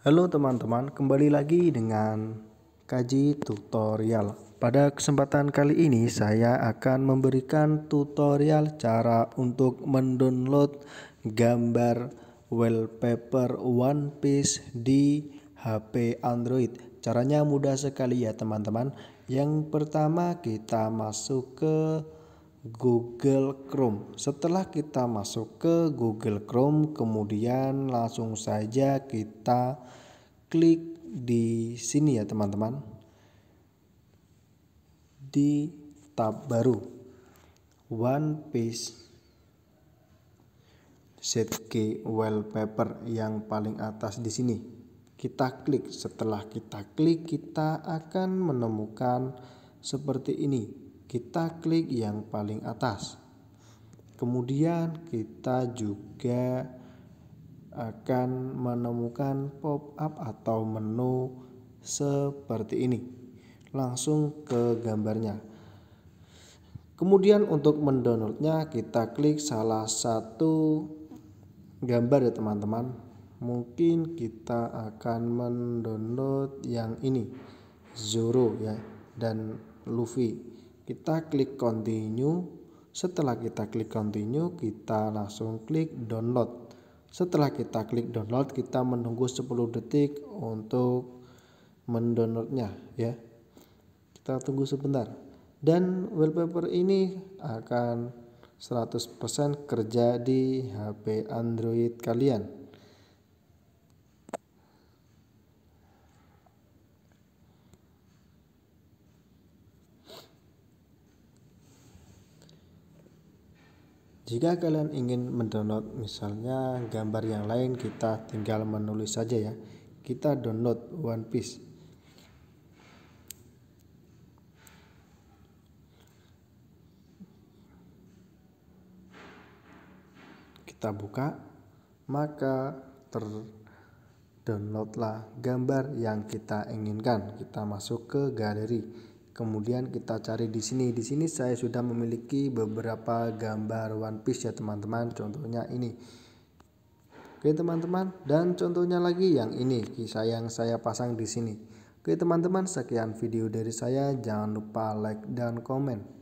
Halo teman-teman, kembali lagi dengan kaji tutorial. Pada kesempatan kali ini saya akan memberikan tutorial cara untuk mendownload gambar wallpaper One Piece di HP Android. Caranya mudah sekali ya teman-teman. Yang pertama kita masuk ke Google Chrome. Setelah kita masuk ke Google Chrome, kemudian langsung saja kita klik di sini ya teman-teman. Di tab baru One Piece set ZK wallpaper yang paling atas di sini. Kita klik, setelah kita klik kita akan menemukan seperti ini kita klik yang paling atas. Kemudian kita juga akan menemukan pop-up atau menu seperti ini. Langsung ke gambarnya. Kemudian untuk mendownloadnya kita klik salah satu gambar ya teman-teman. Mungkin kita akan mendownload yang ini Zoro ya dan Luffy kita klik continue setelah kita klik continue kita langsung klik download setelah kita klik download kita menunggu 10 detik untuk mendownloadnya ya kita tunggu sebentar dan wallpaper ini akan 100% kerja di HP Android kalian jika kalian ingin mendownload misalnya gambar yang lain kita tinggal menulis saja ya kita download One Piece kita buka maka terdownloadlah gambar yang kita inginkan kita masuk ke galeri kemudian kita cari di sini di sini saya sudah memiliki beberapa gambar One Piece ya teman-teman contohnya ini Oke teman-teman dan contohnya lagi yang ini kisah yang saya pasang di sini Oke teman-teman sekian video dari saya jangan lupa like dan komen